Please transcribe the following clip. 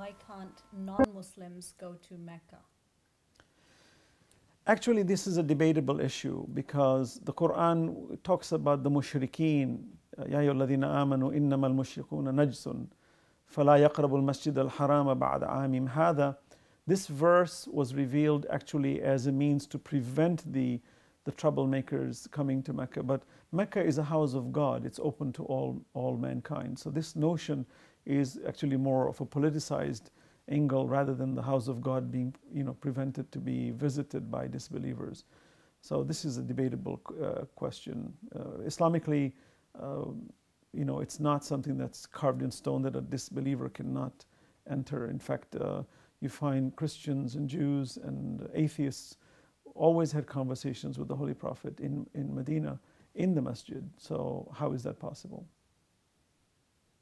why can't non-Muslims go to Mecca? Actually, this is a debatable issue because the Quran talks about the mushrikeen. يا أيها الذين آمنوا إنما المشركون نجس فلا يقربوا المسجد الحرام بعد عامهم هذا This verse was revealed actually as a means to prevent the the troublemakers coming to Mecca. But Mecca is a house of God, it's open to all, all mankind. So this notion is actually more of a politicized angle rather than the house of God being you know, prevented to be visited by disbelievers. So this is a debatable uh, question. Uh, Islamically, uh, you know, it's not something that's carved in stone that a disbeliever cannot enter. In fact, uh, you find Christians and Jews and atheists always had conversations with the Holy Prophet in, in Medina in the masjid. So, how is that possible?